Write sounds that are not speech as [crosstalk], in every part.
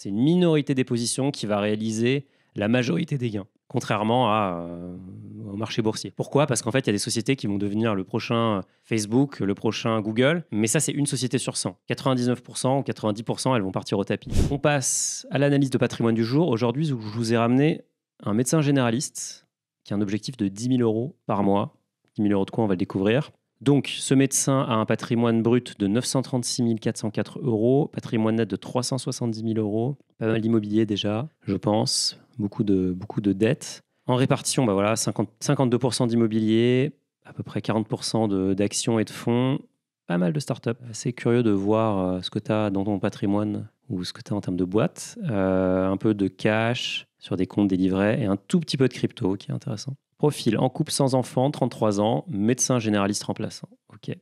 c'est une minorité des positions qui va réaliser la majorité des gains, contrairement euh, au marché boursier. Pourquoi Parce qu'en fait, il y a des sociétés qui vont devenir le prochain Facebook, le prochain Google, mais ça, c'est une société sur 100. 99% ou 90%, elles vont partir au tapis. On passe à l'analyse de patrimoine du jour. Aujourd'hui, je vous ai ramené un médecin généraliste qui a un objectif de 10 000 euros par mois. 10 000 euros de quoi on va le découvrir. Donc, ce médecin a un patrimoine brut de 936 404 euros, patrimoine net de 370 000 euros, pas mal d'immobilier déjà, je pense, beaucoup de, beaucoup de dettes. En répartition, bah voilà, 52% d'immobilier, à peu près 40% d'actions et de fonds, pas mal de startups. C'est curieux de voir euh, ce que tu as dans ton patrimoine ou ce que tu as en termes de boîte, euh, un peu de cash sur des comptes délivrés et un tout petit peu de crypto qui est intéressant. Profil en couple sans enfant, 33 ans, médecin généraliste remplaçant. Ok.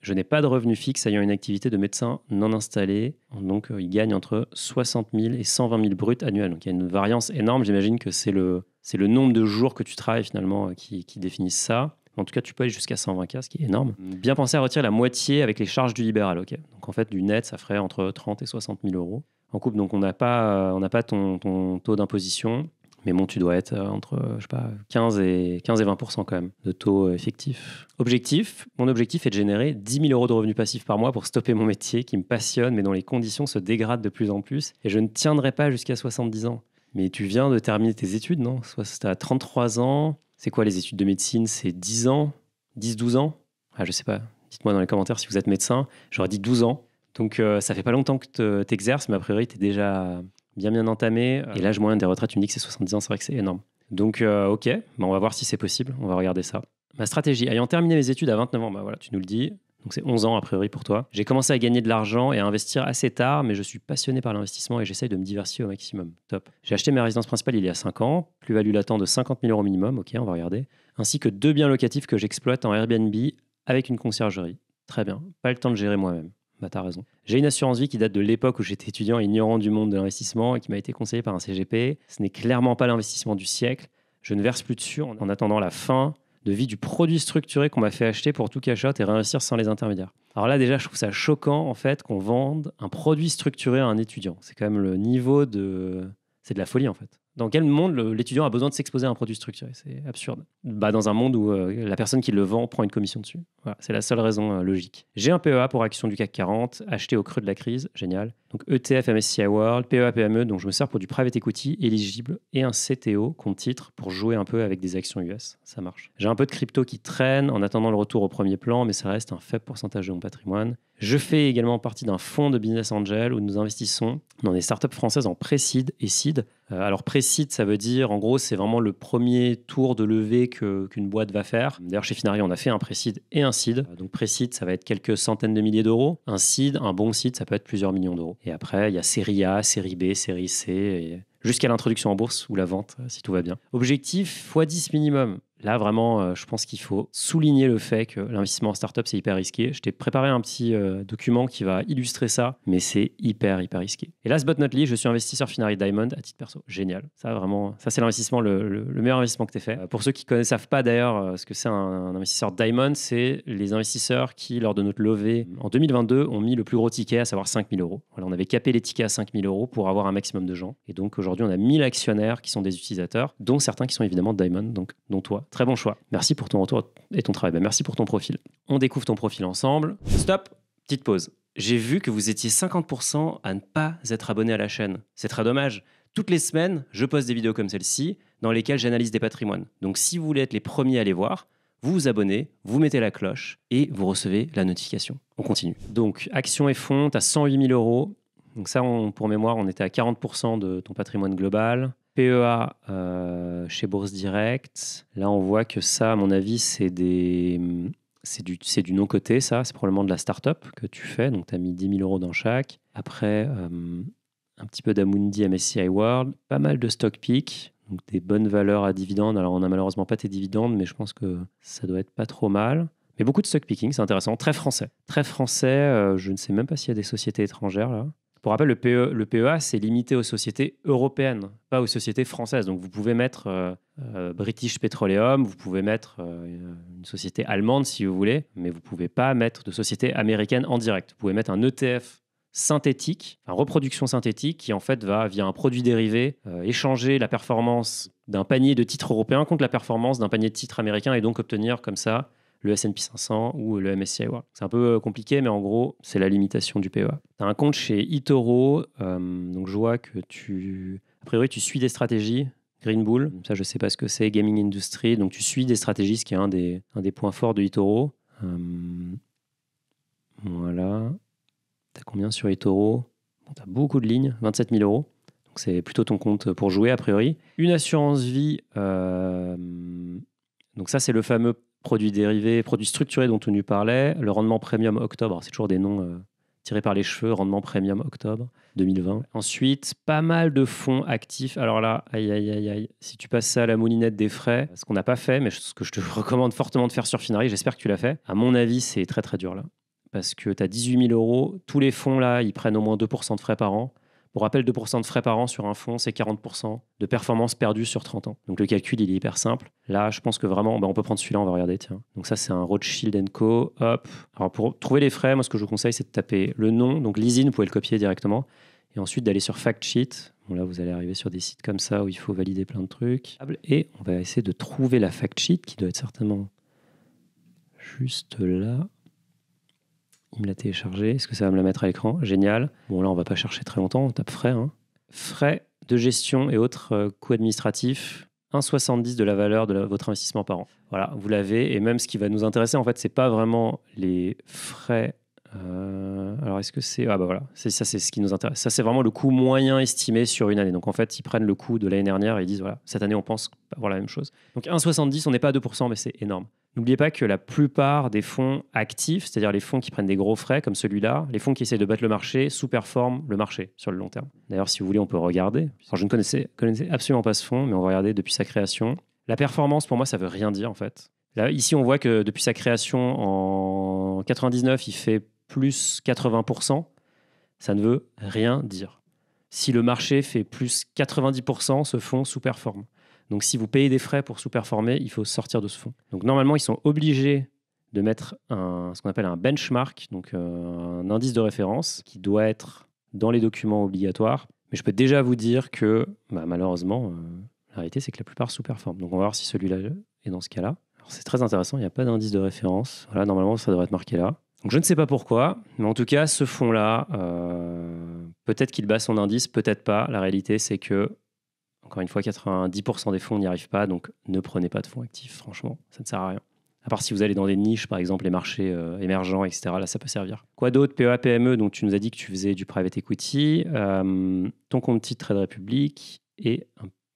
Je n'ai pas de revenu fixe ayant une activité de médecin non installé. Donc, euh, il gagne entre 60 000 et 120 000 bruts annuels. Donc, il y a une variance énorme. J'imagine que c'est le, c'est le nombre de jours que tu travailles finalement euh, qui, qui définissent ça. En tout cas, tu peux aller jusqu'à 120 cas, ce qui est énorme. Bien penser à retirer la moitié avec les charges du libéral. ok. Donc, en fait, du net, ça ferait entre 30 et 60 000 euros. En couple, donc, on n'a pas, euh, on n'a pas ton, ton taux d'imposition. Mais bon, tu dois être euh, entre, euh, je sais pas, 15 et, 15 et 20 quand même de taux euh, effectif. Objectif Mon objectif est de générer 10 000 euros de revenus passifs par mois pour stopper mon métier qui me passionne, mais dont les conditions se dégradent de plus en plus. Et je ne tiendrai pas jusqu'à 70 ans. Mais tu viens de terminer tes études, non Soit à 33 ans. C'est quoi les études de médecine C'est 10 ans 10, 12 ans Ah, je sais pas. Dites-moi dans les commentaires si vous êtes médecin. J'aurais dit 12 ans. Donc ça fait pas longtemps que tu t'exerces, mais a priori, tu es déjà bien bien entamé. Ah et l'âge moyen des retraites, tu me dis que c'est 70 ans, c'est vrai que c'est énorme. Donc, euh, ok, bah, on va voir si c'est possible, on va regarder ça. Ma stratégie, ayant terminé mes études à 29 ans, bah, voilà, tu nous le dis, donc c'est 11 ans a priori pour toi. J'ai commencé à gagner de l'argent et à investir assez tard, mais je suis passionné par l'investissement et j'essaye de me diversifier au maximum. Top. J'ai acheté ma résidence principale il y a 5 ans, plus-value latente de 50 000 euros minimum, ok, on va regarder, ainsi que deux biens locatifs que j'exploite en Airbnb avec une conciergerie. Très bien, pas le temps de gérer moi-même. Bah, t'as raison. J'ai une assurance vie qui date de l'époque où j'étais étudiant ignorant du monde de l'investissement et qui m'a été conseillé par un CGP. Ce n'est clairement pas l'investissement du siècle. Je ne verse plus dessus en attendant la fin de vie du produit structuré qu'on m'a fait acheter pour tout cash et réinvestir sans les intermédiaires. Alors là, déjà, je trouve ça choquant en fait qu'on vende un produit structuré à un étudiant. C'est quand même le niveau de. C'est de la folie en fait dans quel monde l'étudiant a besoin de s'exposer à un produit structuré C'est absurde. Bah, dans un monde où euh, la personne qui le vend prend une commission dessus. Voilà, c'est la seule raison euh, logique. J'ai un PEA pour Action du CAC 40, acheté au creux de la crise, génial. Donc ETF MSCI World, PEA PME, dont je me sers pour du private equity éligible, et un CTO, compte titre, pour jouer un peu avec des actions US. Ça marche. J'ai un peu de crypto qui traîne en attendant le retour au premier plan, mais ça reste un faible pourcentage de mon patrimoine. Je fais également partie d'un fonds de business angel où nous investissons dans des startups françaises en pré-seed et seed. Euh, alors pré-seed, ça veut dire, en gros, c'est vraiment le premier tour de levée qu'une boîte va faire. D'ailleurs, chez Finari, on a fait un pré-seed et un seed. Euh, donc pré-seed, ça va être quelques centaines de milliers d'euros. Un seed, un bon seed, ça peut être plusieurs millions d'euros. Et après, il y a série A, série B, série C, jusqu'à l'introduction en bourse ou la vente, euh, si tout va bien. Objectif, x10 minimum. Là, vraiment, euh, je pense qu'il faut souligner le fait que l'investissement en startup, c'est hyper risqué. Je t'ai préparé un petit euh, document qui va illustrer ça, mais c'est hyper, hyper risqué. Et last but not least, je suis investisseur Finari Diamond à titre perso. Génial. Ça, vraiment, ça, c'est l'investissement, le, meilleur investissement que tu fait. Euh, pour ceux qui ne savent pas d'ailleurs ce que c'est un, investisseur Diamond, c'est les investisseurs qui, lors de notre levée en 2022, ont mis le plus gros ticket, à savoir 5 000 euros. on avait capé les tickets à 000 euros pour avoir un maximum de gens. Et donc, aujourd'hui, on a 1000 actionnaires qui sont des utilisateurs, dont certains qui sont évidemment Diamond, donc dont toi. Très bon choix. Merci pour ton retour et ton travail. Ben, merci pour ton profil. On découvre ton profil ensemble. Stop, petite pause. J'ai vu que vous étiez 50% à ne pas être abonné à la chaîne. C'est très dommage. Toutes les semaines, je poste des vidéos comme celle-ci dans lesquelles j'analyse des patrimoines. Donc si vous voulez être les premiers à les voir, vous vous abonnez, vous mettez la cloche et vous recevez la notification. On continue. Donc, action et fonds, à 108 000 euros. Donc ça, pour mémoire, on était à 40% de ton patrimoine global. PEA euh, chez Bourse Direct. Là, on voit que ça, à mon avis, c'est du, non-côté, ça. C'est probablement de la start-up que tu fais. Donc, tu as mis 10 000 euros dans chaque. Après, euh, un petit peu d'Amundi MSCI World. Pas mal de stock pick. Donc, des bonnes valeurs à dividendes. Alors, on n'a malheureusement pas tes dividendes, mais je pense que ça doit être pas trop mal. Mais beaucoup de stock picking, c'est intéressant. Très français. Très français. Euh, je ne sais même pas s'il y a des sociétés étrangères là. Pour rappel, le, PEA, e c'est limité aux sociétés européennes, pas aux sociétés françaises. Donc vous pouvez mettre euh, euh, British Petroleum, vous pouvez mettre euh, une société allemande si vous voulez, mais vous ne pouvez pas mettre de société américaine en direct. Vous pouvez mettre un ETF synthétique, une reproduction synthétique, qui en fait va, via un produit dérivé, échanger la performance d'un panier de titres européens contre la performance d'un panier de titres américains et donc obtenir comme ça le S&P 500 ou le MSCI World. C'est un peu euh, compliqué, mais en gros, c'est la limitation du PEA. Tu as un compte chez eToro, euh, donc je vois que tu... A priori, tu suis des stratégies, Green Bull, ça je sais pas ce que c'est, Gaming Industry, donc tu suis des stratégies, ce qui est un des, des points forts de eToro. Euh, voilà. Tu as combien sur eToro T'as as beaucoup de lignes, 27 000 euros. Donc c'est plutôt ton compte pour jouer, a priori. Une assurance vie, donc ça c'est le fameux produits dérivés, produits structurés dont on nous parlait, le rendement premium octobre, c'est toujours des noms euh, tirés par les cheveux, rendement premium octobre 2020. Ensuite, pas mal de fonds actifs. Alors là, aïe, aïe, aïe, aïe, si tu passes ça à la moulinette des frais, ce qu'on n'a pas fait, mais ce que je te [laughs] recommande fortement de faire sur Finari, j'espère que tu l'as fait, à mon avis, c'est très très dur là. Parce que tu as 18 000 euros, tous les fonds là, ils prennent au moins 2% de frais par an. Pour rappel, 2% de frais par an sur un fonds, c'est 40% de performance perdue sur 30 ans. Donc le calcul, il est hyper simple. Là, je pense que vraiment, bah, on peut prendre celui-là, on va regarder. Tiens. Donc ça, c'est un Rothschild Co. Hop. Alors pour trouver les frais, moi, ce que je vous conseille, c'est de taper le nom. Donc l'ISIN, vous pouvez le copier directement. Et ensuite, d'aller sur Fact Sheet. là, vous allez arriver sur des sites comme ça où il faut valider plein de trucs. Et on va essayer de trouver la Fact Sheet qui doit être certainement juste là. Il me l'a téléchargé. Est-ce que ça va me la mettre à l'écran Génial. Bon, là, on va pas chercher très longtemps. On tape frais. Hein. Frais de gestion et autres euh, coûts administratifs. 1,70 de la valeur de votre investissement par an. Voilà, vous l'avez. Et même ce qui va nous intéresser, en fait, ce n'est pas vraiment les frais. Euh, alors, est-ce que c'est. Ah, bah voilà, ça, c'est ce qui nous intéresse. Ça, c'est vraiment le coût moyen estimé sur une année. Donc, en fait, ils prennent le coût de l'année dernière et ils disent voilà, cette année, on pense avoir la même chose. Donc, 1,70, on n'est pas à 2%, mais c'est énorme. N'oubliez pas que la plupart des fonds actifs, c'est-à-dire les fonds qui prennent des gros frais comme celui-là, les fonds qui essaient de battre le marché, sous-performent le marché sur le long terme. D'ailleurs, si vous voulez, on peut regarder. je ne connaissais, absolument pas ce fonds, mais on va regarder depuis sa création. La performance, pour moi, ça ne veut rien dire en fait. ici, on voit que depuis sa création en 99, il fait plus 80%. Ça ne veut rien dire. Si le marché fait plus 90%, ce fonds sous-performe. Donc si vous payez des frais pour sous-performer, il faut sortir de ce fonds. Donc normalement, ils sont obligés de mettre un, ce qu'on appelle un benchmark, donc euh, un indice de référence qui doit être dans les documents obligatoires. Mais je peux déjà vous dire que bah, malheureusement, euh, la réalité c'est que la plupart sous-performent. Donc on va voir si celui-là est dans ce cas-là. C'est très intéressant, il n'y a pas d'indice de référence. Voilà, normalement ça devrait être marqué là. Donc je ne sais pas pourquoi, mais en tout cas ce fonds-là, euh, peut-être qu'il bat son indice, peut-être pas. La réalité c'est que encore une fois, 90% des fonds n'y arrivent pas, donc ne prenez pas de fonds actifs, franchement, ça ne sert à rien. À part si vous allez dans des niches, par exemple les marchés euh, émergents, etc. Là, ça peut servir. Quoi d'autre PEA, PME, donc tu nous as dit que tu faisais du private equity, euh, ton compte titre Trade Republic et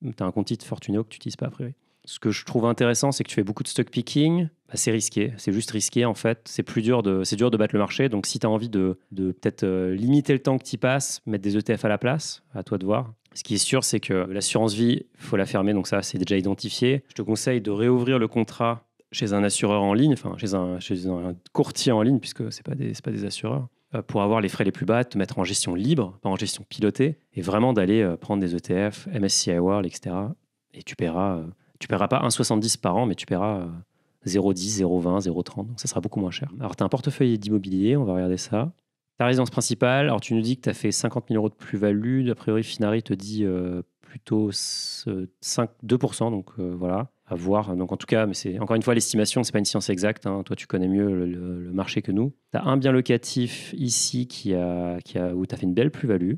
tu as un compte titre Fortuneo que tu n'utilises pas à priori. Ce que je trouve intéressant, c'est que tu fais beaucoup de stock picking. Bah, c'est risqué, c'est juste risqué en fait. C'est plus dur de, c'est dur de battre le marché. Donc si tu as envie de, peut-être euh, limiter le temps que tu passes, mettre des ETF à la place, à toi de voir. Ce qui est sûr, c'est que l'assurance vie, il faut la fermer, donc ça, c'est déjà identifié. Je te conseille de réouvrir le contrat chez un assureur en ligne, enfin chez un, courtier en ligne, puisque ce n'est pas, pas, des assureurs, euh, pour avoir les frais les plus bas, te mettre en gestion libre, pas en gestion pilotée, et vraiment d'aller euh, prendre des ETF, MSCI World, etc. Et tu paieras, euh, tu paieras pas 1,70 par an, mais tu paieras 0,10, 0,20, 0,30, donc ça sera beaucoup moins cher. Alors, tu as un portefeuille d'immobilier, on va regarder ça. Ta résidence principale, alors tu nous dis que tu as fait 50 000 euros de plus-value. A priori, Finari te dit euh, plutôt 2%. Donc euh, voilà, à voir. Donc en tout cas, mais c'est encore une fois l'estimation, n'est pas une science exacte. Hein. Toi, tu connais mieux le, marché que nous. Tu as un bien locatif ici qui a, qui a, où tu as fait une belle plus-value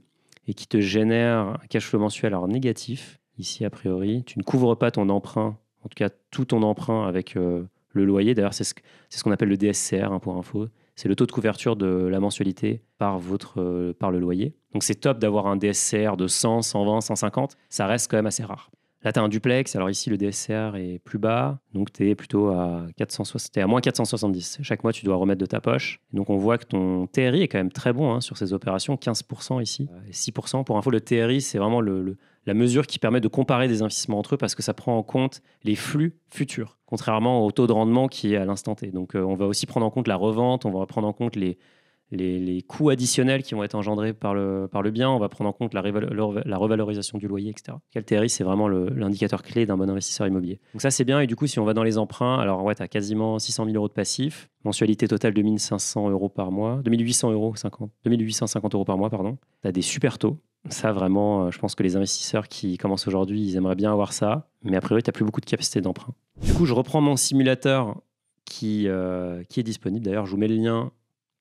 et qui te génère un cash flow mensuel alors négatif. Ici, a priori, tu ne couvres pas ton emprunt, en tout cas tout ton emprunt avec euh, le loyer. D'ailleurs, c'est ce, qu'on appelle le DSCR hein, pour info c'est le taux de couverture de la mensualité par, votre, euh, par le loyer. Donc c'est top d'avoir un DSCR de 100, 120, 150, ça reste quand même assez rare. Là, tu as un duplex, alors ici le DSCR est plus bas, donc tu es plutôt à, 460, à moins 470. Chaque mois, tu dois remettre de ta poche. donc on voit que ton TRI est quand même très bon hein, sur ces opérations, 15% ici, 6%. Euh, pour info, le TRI, c'est vraiment le la mesure qui permet de comparer des investissements entre eux parce que ça prend en compte les flux futurs, contrairement au taux de rendement qui est à l'instant T. Donc, euh, on va aussi prendre en compte la revente, on va prendre en compte les, les, coûts additionnels qui vont être engendrés par le, par le bien. On va prendre en compte la, revalorisation du loyer, etc. Calteris, c'est vraiment l'indicateur clé d'un bon investisseur immobilier. Donc ça, c'est bien. Et du coup, si on va dans les emprunts, alors ouais, tu as quasiment 600 000 euros de passif, mensualité totale de 1500 euros par mois, 2800 euros, 50, 2850 euros par mois, pardon. Tu as des super taux. Ça, vraiment, euh, je pense que les investisseurs qui commencent aujourd'hui, ils aimeraient bien avoir ça. Mais a priori, tu n'as plus beaucoup de capacité d'emprunt. Du coup, je reprends mon simulateur qui, euh, qui est disponible. D'ailleurs, je vous mets le lien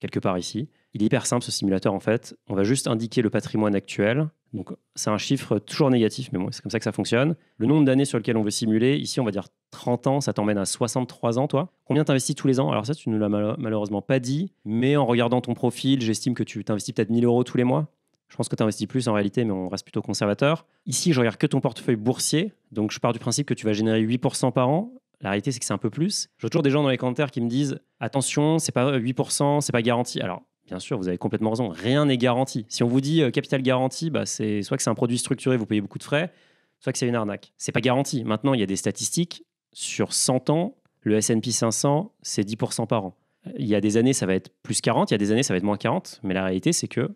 quelque part ici. Il est hyper simple ce simulateur en fait. On va juste indiquer le patrimoine actuel. Donc c'est un chiffre toujours négatif, mais bon, c'est comme ça que ça fonctionne. Le nombre d'années sur lequel on veut simuler, ici on va dire 30 ans, ça t'emmène à 63 ans toi. Combien t'investis tous les ans Alors ça tu ne l'as malheureusement pas dit, mais en regardant ton profil, j'estime que tu t'investis peut-être 1000 euros tous les mois. Je pense que tu investis plus en réalité, mais on reste plutôt conservateur. Ici, je regarde que ton portefeuille boursier. Donc, je pars du principe que tu vas générer 8% par an. La réalité, c'est que c'est un peu plus. J'ai toujours des gens dans les commentaires qui me disent attention, c'est pas 8%, euh, c'est pas garanti. Alors, bien sûr, vous avez complètement raison, rien n'est garanti. Si on vous dit euh, capital garanti, bah, c'est soit que c'est un produit structuré, vous payez beaucoup de frais, soit que c'est une arnaque. C'est pas garanti. Maintenant, il y a des statistiques. Sur 100 ans, le SP 500, c'est 10% par an. Il y a des années, ça va être plus 40, il y a des années, ça va être moins 40. Mais la réalité, c'est que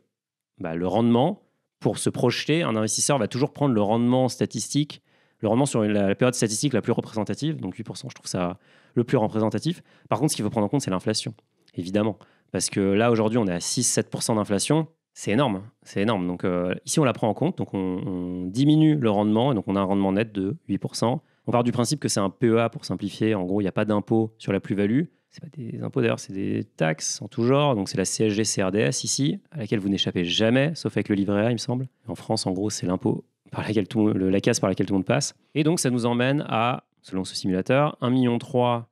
bah, le rendement, pour se projeter, un investisseur va toujours prendre le rendement statistique le rendement sur la, période statistique la plus représentative, donc 8%, je trouve ça le plus représentatif. Par contre, ce qu'il faut prendre en compte, c'est l'inflation, évidemment. Parce que là, aujourd'hui, on est à 6-7% d'inflation. C'est énorme, hein. c'est énorme. Donc euh, ici, on la prend en compte, donc on, diminue le rendement, et donc on a un rendement net de 8%. On part du principe que c'est un PEA pour simplifier. En gros, il n'y a pas d'impôt sur la plus-value. C'est pas des impôts d'ailleurs, c'est des taxes en tout genre. Donc c'est la CSG-CRDS ici, à laquelle vous n'échappez jamais, sauf avec le livret A, il me semble. En France, en gros, c'est l'impôt par la case par laquelle tout le monde passe. Et donc, ça nous emmène à, selon ce simulateur, 1,3 million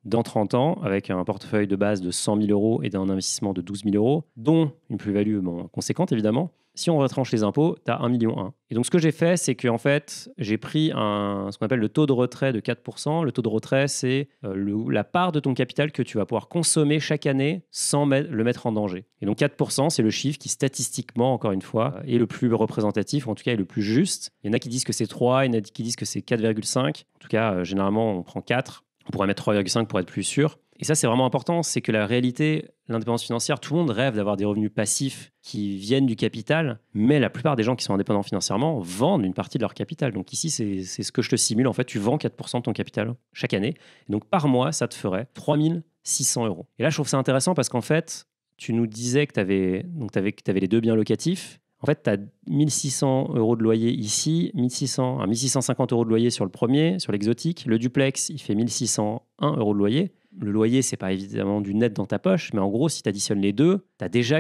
dans 30 ans, avec un portefeuille de base de 100 000 euros et d'un investissement de 12 000 euros, dont une plus-value conséquente, évidemment si on retranche les impôts, tu as 1,1 million. Et donc, ce que j'ai fait, c'est que en fait, j'ai pris un, ce qu'on appelle le taux de retrait de 4%. Le taux de retrait, c'est euh, la part de ton capital que tu vas pouvoir consommer chaque année sans le mettre en danger. Et donc, 4%, c'est le chiffre qui, statistiquement, encore une fois, euh, est le plus représentatif, en tout cas, est le plus juste. Il y en a qui disent que c'est 3, il y en a qui disent que c'est 4,5. En tout cas, euh, généralement, on prend 4. On pourrait mettre 3,5 pour être plus sûr. Et ça, c'est vraiment important, c'est que la réalité, l'indépendance financière, tout le monde rêve d'avoir des revenus passifs qui viennent du capital, mais la plupart des gens qui sont indépendants financièrement vendent une partie de leur capital. Donc ici, c'est ce que je te simule. En fait, tu vends 4% de ton capital chaque année. Et donc par mois, ça te ferait 3600 euros. Et là, je trouve ça intéressant parce qu'en fait, tu nous disais que tu avais, avais, avais les deux biens locatifs. En fait, tu as 1600 euros de loyer ici, 1600, 1650 euros de loyer sur le premier, sur l'exotique. Le duplex, il fait 1601 euros de loyer le loyer, c'est pas évidemment du net dans ta poche, mais en gros, si tu additionnes les deux, tu as déjà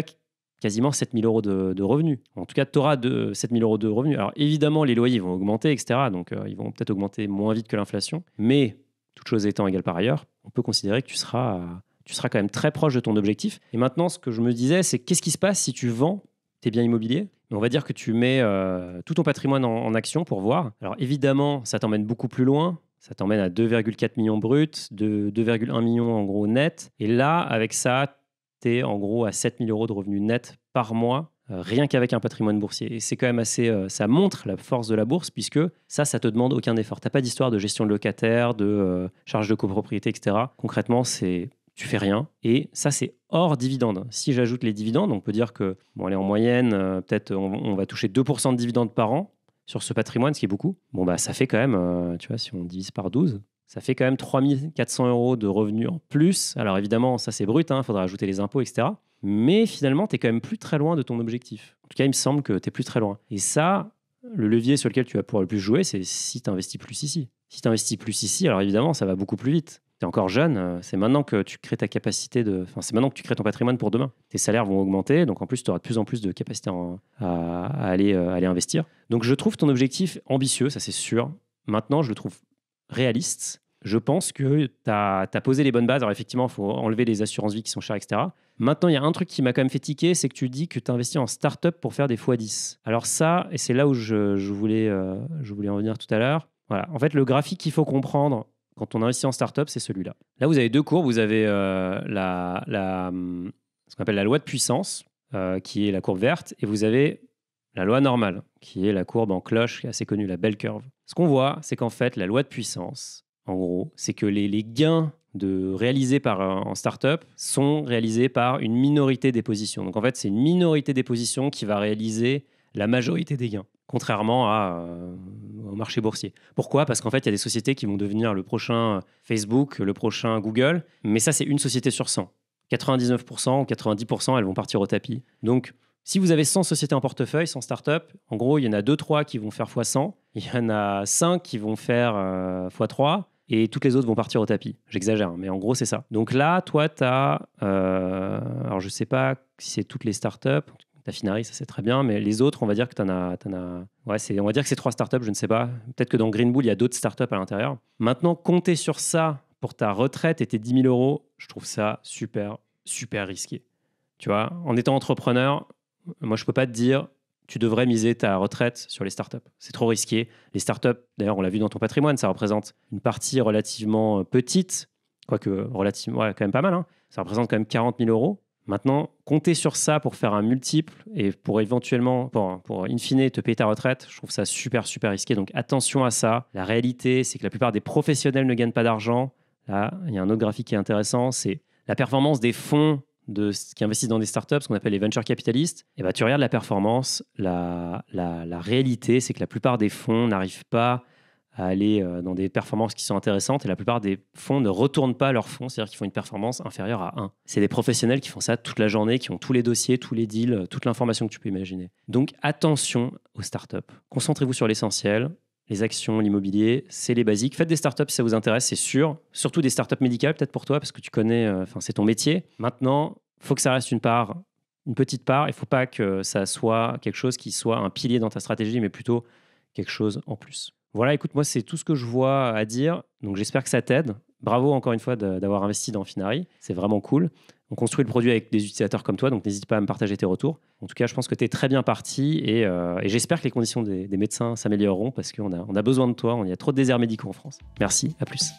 quasiment 7000 euros de, revenus. En tout cas, tu auras 7000 euros de revenus. Alors évidemment, les loyers vont augmenter, etc. Donc euh, ils vont peut-être augmenter moins vite que l'inflation. Mais, toute chose étant égale par ailleurs, on peut considérer que tu seras, tu seras quand même très proche de ton objectif. Et maintenant, ce que je me disais, c'est qu'est-ce qui se passe si tu vends tes biens immobiliers on va dire que tu mets euh, tout ton patrimoine en, action pour voir. Alors évidemment, ça t'emmène beaucoup plus loin. Ça t'emmène à 2,4 millions bruts, de 2,1 millions en gros net. Et là, avec ça, tu es en gros à 7 000 euros de revenus nets par mois, euh, rien qu'avec un patrimoine boursier. Et c'est quand même assez. Euh, ça montre la force de la bourse, puisque ça, ça te demande aucun effort. Tu pas d'histoire de gestion de locataire, de charges euh, charge de copropriété, etc. Concrètement, c'est tu fais rien. Et ça, c'est hors dividendes. Si j'ajoute les dividendes, on peut dire que, bon, allez, en moyenne, peut-être on, on, va toucher 2% de dividendes par an sur ce patrimoine, ce qui est beaucoup, bon, bah, ça fait quand même, euh, tu vois, si on divise par 12, ça fait quand même 3400 euros de revenus en plus. Alors évidemment, ça c'est brut, il hein, faudra ajouter les impôts, etc. Mais finalement, tu es quand même plus très loin de ton objectif. En tout cas, il me semble que tu es plus très loin. Et ça, le levier sur lequel tu vas pouvoir le plus jouer, c'est si tu investis plus ici. Si tu investis plus ici, alors évidemment, ça va beaucoup plus vite tu es encore jeune, euh, c'est maintenant que tu crées ta capacité de. Enfin, c'est maintenant que tu crées ton patrimoine pour demain. Tes salaires vont augmenter, donc en plus, tu auras de plus en plus de capacité à, aller, euh, aller investir. Donc, je trouve ton objectif ambitieux, ça c'est sûr. Maintenant, je le trouve réaliste. Je pense que tu as, posé les bonnes bases. Alors, effectivement, il faut enlever les assurances vie qui sont chères, etc. Maintenant, il y a un truc qui m'a quand même fait tiquer c'est que tu dis que tu investis en start-up pour faire des fois 10. Alors, ça, et c'est là où je, voulais, euh, je voulais en venir tout à l'heure. Voilà. En fait, le graphique qu'il faut comprendre quand on investit en startup, c'est celui-là. Là, vous avez deux courbes. Vous avez euh, la, la, ce qu'on appelle la loi de puissance, euh, qui est la courbe verte, et vous avez la loi normale, qui est la courbe en cloche qui est assez connue, la belle curve. Ce qu'on voit, c'est qu'en fait, la loi de puissance, en gros, c'est que les, les gains de réalisés par en startup sont réalisés par une minorité des positions. Donc en fait, c'est une minorité des positions qui va réaliser la majorité des gains, contrairement à euh, au marché boursier. Pourquoi Parce qu'en fait, il y a des sociétés qui vont devenir le prochain Facebook, le prochain Google, mais ça, c'est une société sur 100. 99% ou 90%, elles vont partir au tapis. Donc, si vous avez 100 sociétés en portefeuille, 100 startups, en gros, il y en a 2-3 qui vont faire x100, il y en a 5 qui vont faire x3, euh, et toutes les autres vont partir au tapis. J'exagère, mais en gros, c'est ça. Donc là, toi, tu as. Euh, alors, je ne sais pas si c'est toutes les startups. La ça c'est très bien, mais les autres, on va dire que t'en as, en as... Ouais, c'est, on va dire que c'est trois startups, je ne sais pas. Peut-être que dans Green Bull, il y a d'autres startups à l'intérieur. Maintenant, compter sur ça pour ta retraite et tes 10 000 euros, je trouve ça super, super risqué. Tu vois, en étant entrepreneur, moi, je peux pas te dire, tu devrais miser ta retraite sur les startups. C'est trop risqué. Les startups, d'ailleurs, on l'a vu dans ton patrimoine, ça représente une partie relativement euh, petite, quoique relativement, quand même pas mal. Hein. Ça représente quand même 40 000 euros. Maintenant, compter sur ça pour faire un multiple et pour éventuellement, pour, pour in fine, te payer ta retraite, je trouve ça super, super risqué. Donc attention à ça. La réalité, c'est que la plupart des professionnels ne gagnent pas d'argent. Là, il y a un autre graphique qui est intéressant, c'est la performance des fonds de, qui investissent dans des startups, ce qu'on appelle les venture capitalistes, et eh bah, ben, tu regardes la performance, la, la, la réalité, c'est que la plupart des fonds n'arrivent pas à aller euh, dans des performances qui sont intéressantes et la plupart des fonds ne retournent pas leurs fonds, c'est-à-dire qu'ils font une performance inférieure à 1. C'est des professionnels qui font ça toute la journée, qui ont tous les dossiers, tous les deals, toute l'information que tu peux imaginer. Donc attention aux startups. Concentrez-vous sur l'essentiel. Les actions, l'immobilier, c'est les basiques. Faites des startups si ça vous intéresse, c'est sûr. Surtout des startups médicales, peut-être pour toi, parce que tu connais, euh, enfin, c'est ton métier. Maintenant, faut que ça reste une part, une petite part. Il faut pas que ça soit quelque chose qui soit un pilier dans ta stratégie, mais plutôt quelque chose en plus. Voilà, écoute, moi, c'est tout ce que je vois à dire. Donc, j'espère que ça t'aide. Bravo encore une fois d'avoir investi dans Finari. C'est vraiment cool. On construit le produit avec des utilisateurs comme toi, donc n'hésite pas à me partager tes retours. En tout cas, je pense que tu es très bien parti euh, et, j'espère que les conditions des, médecins s'amélioreront parce qu'on a, on a besoin de toi. On y a trop de déserts médicaux en France. Merci, à plus.